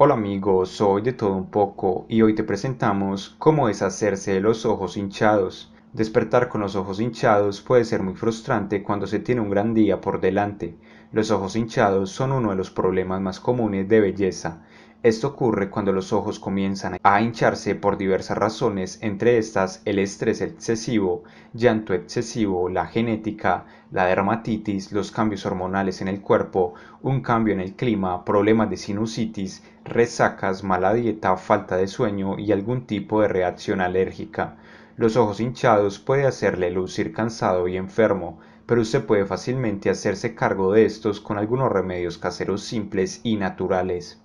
Hola amigos, soy de todo un poco y hoy te presentamos cómo deshacerse de los ojos hinchados. Despertar con los ojos hinchados puede ser muy frustrante cuando se tiene un gran día por delante. Los ojos hinchados son uno de los problemas más comunes de belleza esto ocurre cuando los ojos comienzan a hincharse por diversas razones, entre estas el estrés excesivo, llanto excesivo, la genética, la dermatitis, los cambios hormonales en el cuerpo, un cambio en el clima, problemas de sinusitis, resacas, mala dieta, falta de sueño y algún tipo de reacción alérgica. Los ojos hinchados puede hacerle lucir cansado y enfermo, pero se puede fácilmente hacerse cargo de estos con algunos remedios caseros simples y naturales.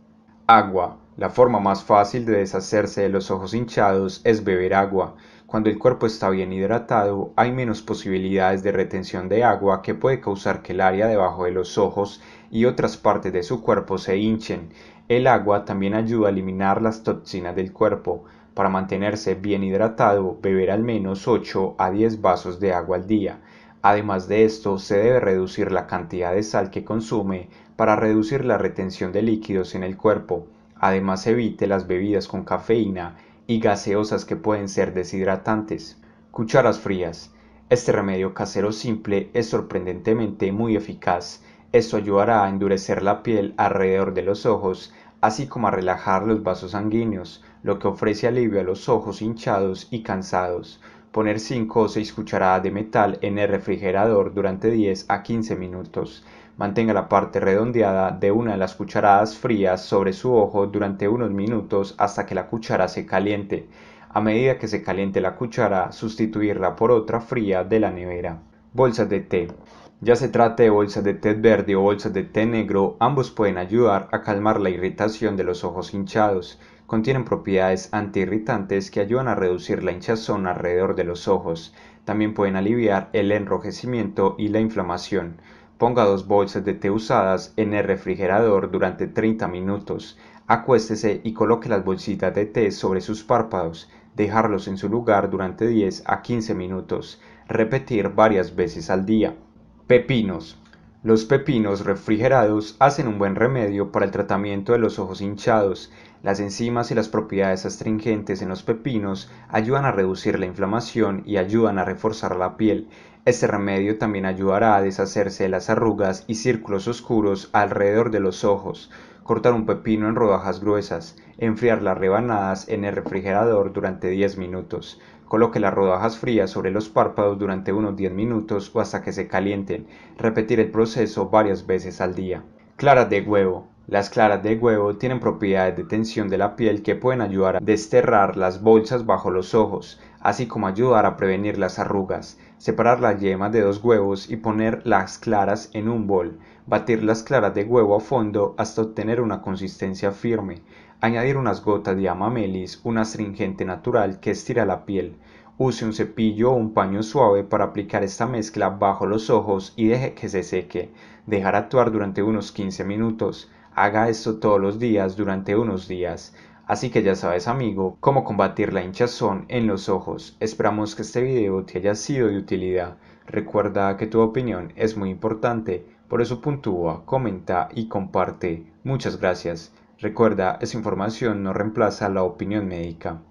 Agua. La forma más fácil de deshacerse de los ojos hinchados es beber agua. Cuando el cuerpo está bien hidratado, hay menos posibilidades de retención de agua que puede causar que el área debajo de los ojos y otras partes de su cuerpo se hinchen. El agua también ayuda a eliminar las toxinas del cuerpo. Para mantenerse bien hidratado, beber al menos 8 a 10 vasos de agua al día. Además de esto, se debe reducir la cantidad de sal que consume para reducir la retención de líquidos en el cuerpo. Además, evite las bebidas con cafeína y gaseosas que pueden ser deshidratantes. Cucharas frías. Este remedio casero simple es sorprendentemente muy eficaz. Esto ayudará a endurecer la piel alrededor de los ojos, así como a relajar los vasos sanguíneos, lo que ofrece alivio a los ojos hinchados y cansados. Poner 5 o 6 cucharadas de metal en el refrigerador durante 10 a 15 minutos. Mantenga la parte redondeada de una de las cucharadas frías sobre su ojo durante unos minutos hasta que la cuchara se caliente. A medida que se caliente la cuchara, sustituirla por otra fría de la nevera. Bolsas de té. Ya se trate de bolsas de té verde o bolsas de té negro, ambos pueden ayudar a calmar la irritación de los ojos hinchados. Contienen propiedades antiirritantes que ayudan a reducir la hinchazón alrededor de los ojos. También pueden aliviar el enrojecimiento y la inflamación. Ponga dos bolsas de té usadas en el refrigerador durante 30 minutos. Acuéstese y coloque las bolsitas de té sobre sus párpados. Dejarlos en su lugar durante 10 a 15 minutos. Repetir varias veces al día. Pepinos. Los pepinos refrigerados hacen un buen remedio para el tratamiento de los ojos hinchados. Las enzimas y las propiedades astringentes en los pepinos ayudan a reducir la inflamación y ayudan a reforzar la piel. Este remedio también ayudará a deshacerse de las arrugas y círculos oscuros alrededor de los ojos cortar un pepino en rodajas gruesas, enfriar las rebanadas en el refrigerador durante 10 minutos. Coloque las rodajas frías sobre los párpados durante unos 10 minutos o hasta que se calienten. Repetir el proceso varias veces al día. Claras de huevo. Las claras de huevo tienen propiedades de tensión de la piel que pueden ayudar a desterrar las bolsas bajo los ojos, así como ayudar a prevenir las arrugas. Separar las yemas de dos huevos y poner las claras en un bol. Batir las claras de huevo a fondo hasta obtener una consistencia firme. Añadir unas gotas de amamelis, un astringente natural que estira la piel. Use un cepillo o un paño suave para aplicar esta mezcla bajo los ojos y deje que se seque. Dejar actuar durante unos 15 minutos. Haga esto todos los días durante unos días. Así que ya sabes amigo cómo combatir la hinchazón en los ojos. Esperamos que este video te haya sido de utilidad. Recuerda que tu opinión es muy importante, por eso puntúa, comenta y comparte. Muchas gracias. Recuerda, esa información no reemplaza la opinión médica.